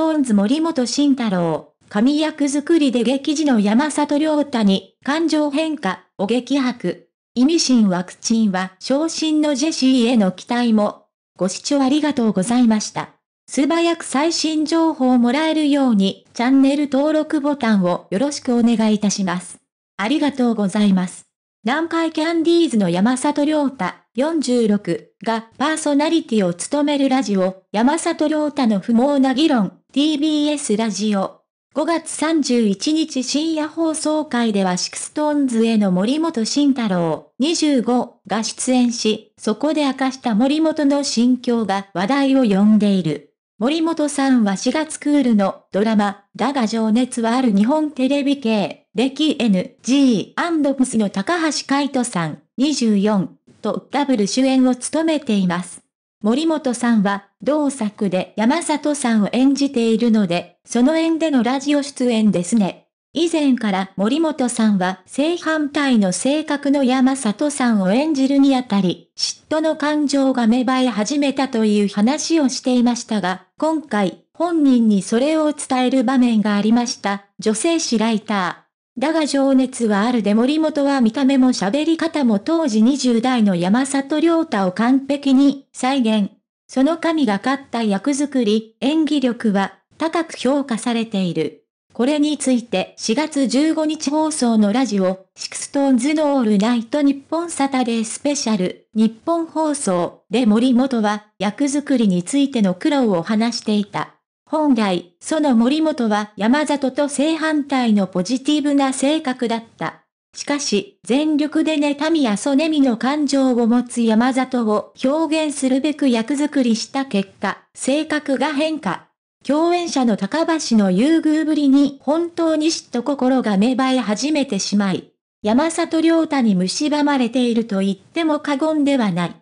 トーンズ森本慎太郎、神役作りで劇似の山里亮太に、感情変化、を激白。意味深ワクチンは昇進のジェシーへの期待も。ご視聴ありがとうございました。素早く最新情報をもらえるように、チャンネル登録ボタンをよろしくお願いいたします。ありがとうございます。南海キャンディーズの山里亮太46がパーソナリティを務めるラジオ、山里亮太の不毛な議論。TBS ラジオ。5月31日深夜放送会ではシクストーンズへの森本慎太郎25が出演し、そこで明かした森本の心境が話題を呼んでいる。森本さんは4月クールのドラマ、だが情熱はある日本テレビ系、歴 n g ムスの高橋海人さん24とダブル主演を務めています。森本さんは、同作で山里さんを演じているので、その縁でのラジオ出演ですね。以前から森本さんは正反対の性格の山里さんを演じるにあたり、嫉妬の感情が芽生え始めたという話をしていましたが、今回、本人にそれを伝える場面がありました。女性誌ライター。だが情熱はあるで森本は見た目も喋り方も当時20代の山里亮太を完璧に再現。その神がかった役作り、演技力は高く評価されている。これについて4月15日放送のラジオ、シクストーンズのオールナイト日本サタデースペシャル、日本放送で森本は役作りについての苦労を話していた。本来、その森本は山里と正反対のポジティブな性格だった。しかし、全力で妬みや曽根みの感情を持つ山里を表現するべく役作りした結果、性格が変化。共演者の高橋の優遇ぶりに本当に嫉妬心が芽生え始めてしまい、山里亮太に蝕まれていると言っても過言ではない。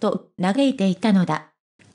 と、嘆いていたのだ。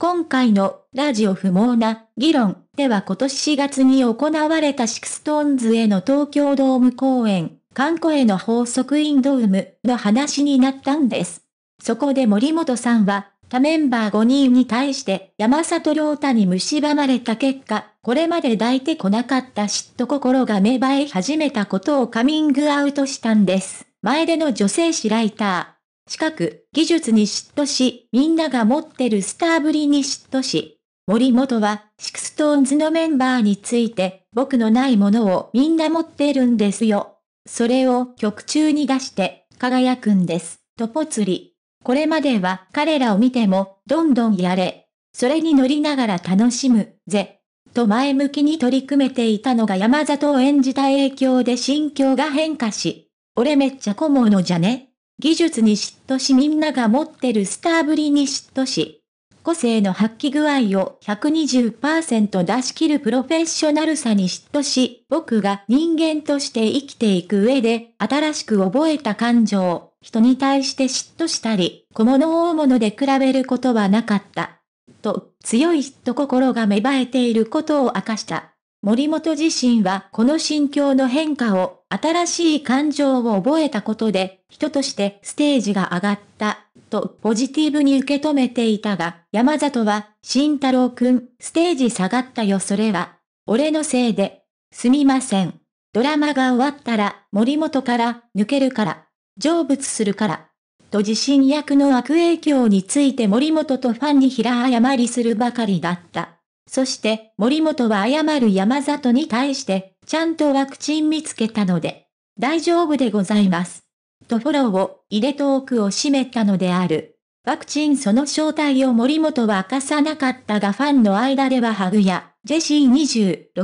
今回のラジオ不毛な議論では今年4月に行われたシクストーンズへの東京ドーム公演、観光への法則インドームの話になったんです。そこで森本さんは、他メンバー5人に対して山里亮太に蝕まれた結果、これまで抱いてこなかった嫉妬心が芽生え始めたことをカミングアウトしたんです。前での女性誌ライター。近く、技術に嫉妬し、みんなが持ってるスターぶりに嫉妬し、森本は、シクストーンズのメンバーについて、僕のないものをみんな持ってるんですよ。それを曲中に出して、輝くんです、とぽつり。これまでは彼らを見ても、どんどんやれ。それに乗りながら楽しむ、ぜ。と前向きに取り組めていたのが山里を演じた影響で心境が変化し、俺めっちゃ小物じゃね技術に嫉妬しみんなが持ってるスターぶりに嫉妬し、個性の発揮具合を120%出し切るプロフェッショナルさに嫉妬し、僕が人間として生きていく上で、新しく覚えた感情、人に対して嫉妬したり、小物大物で比べることはなかった。と、強い嫉妬心が芽生えていることを明かした。森本自身はこの心境の変化を、新しい感情を覚えたことで、人としてステージが上がった、とポジティブに受け止めていたが、山里は、慎太郎くん、ステージ下がったよそれは、俺のせいで、すみません。ドラマが終わったら、森本から、抜けるから、成仏するから、と自身役の悪影響について森本とファンに平謝りするばかりだった。そして森本は謝る山里に対して、ちゃんとワクチン見つけたので、大丈夫でございます。とフォローを入れトークを閉めたのである。ワクチンその正体を森本は明かさなかったがファンの間ではハグやジェシー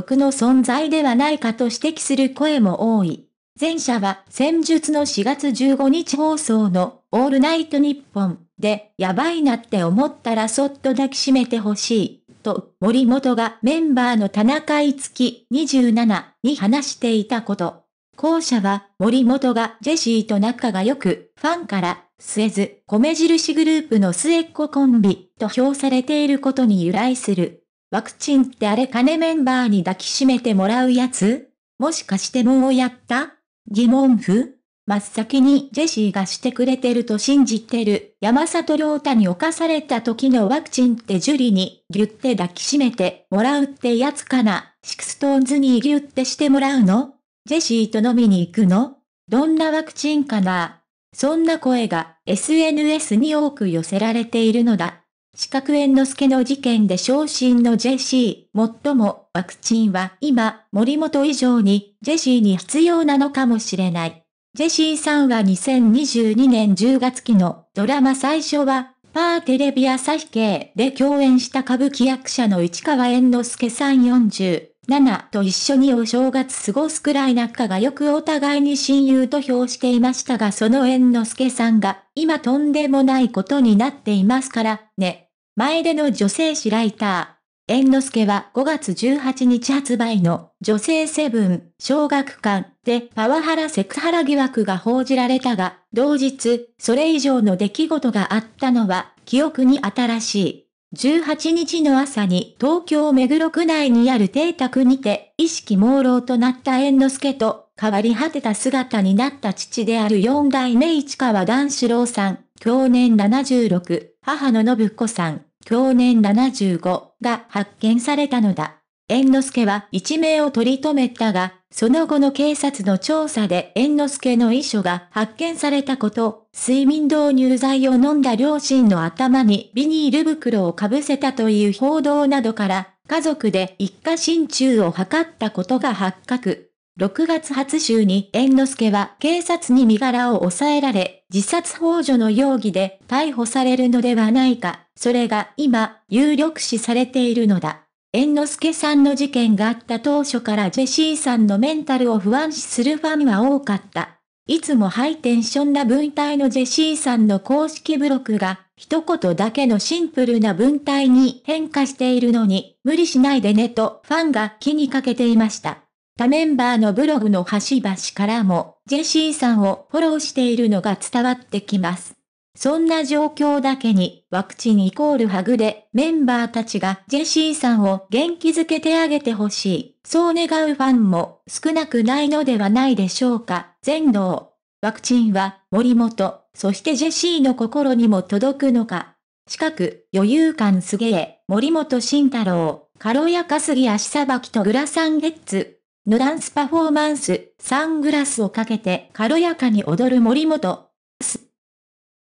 26の存在ではないかと指摘する声も多い。前者は先日の4月15日放送のオールナイトニッポンでやばいなって思ったらそっと抱きしめてほしい。と、森本がメンバーの田中いつき27に話していたこと。後者は、森本がジェシーと仲が良く、ファンから、末ず、米印グループの末っ子コンビ、と評されていることに由来する。ワクチンってあれ金メンバーに抱きしめてもらうやつもしかしてもうやった疑問符真っ先にジェシーがしてくれてると信じてる。山里亮太に侵された時のワクチンってジュリにギュッて抱きしめてもらうってやつかな。シクストーンズにギュッてしてもらうのジェシーと飲みに行くのどんなワクチンかなそんな声が SNS に多く寄せられているのだ。四角猿之助の事件で昇進のジェシー、もっともワクチンは今、森本以上にジェシーに必要なのかもしれない。ジェシーさんは2022年10月期のドラマ最初は、パーテレビ朝日系で共演した歌舞伎役者の市川猿之助さん47と一緒にお正月過ごすくらい仲がよくお互いに親友と評していましたがその猿之助さんが、今とんでもないことになっていますからね。前での女性誌ライター。猿之助は5月18日発売の女性セブン小学館でパワハラセクハラ疑惑が報じられたが、同日、それ以上の出来事があったのは、記憶に新しい。18日の朝に東京目黒区内にある邸宅にて、意識朦朧となった猿之助と、変わり果てた姿になった父である四代目市川段四郎さん、去年76、母の信子さん、去年75が発見されたのだ。猿之助は一命を取り留めたが、その後の警察の調査で猿之助の遺書が発見されたこと、睡眠導入剤を飲んだ両親の頭にビニール袋をかぶせたという報道などから、家族で一家心中を図ったことが発覚。6月初週に猿之助は警察に身柄を抑えられ、自殺幇助の容疑で逮捕されるのではないか、それが今、有力視されているのだ。猿之助さんの事件があった当初からジェシーさんのメンタルを不安視するファンは多かった。いつもハイテンションな文体のジェシーさんの公式ブログが、一言だけのシンプルな文体に変化しているのに、無理しないでねとファンが気にかけていました。他メンバーのブログの端々からも、ジェシーさんをフォローしているのが伝わってきます。そんな状況だけに、ワクチンイコールハグで、メンバーたちがジェシーさんを元気づけてあげてほしい。そう願うファンも少なくないのではないでしょうか。全能。ワクチンは、森本、そしてジェシーの心にも届くのか。近く、余裕感すげえ、森本慎太郎、軽やかすぎ足さばきとグラサンゲッツ。のダンスパフォーマンス、サングラスをかけて軽やかに踊る森本。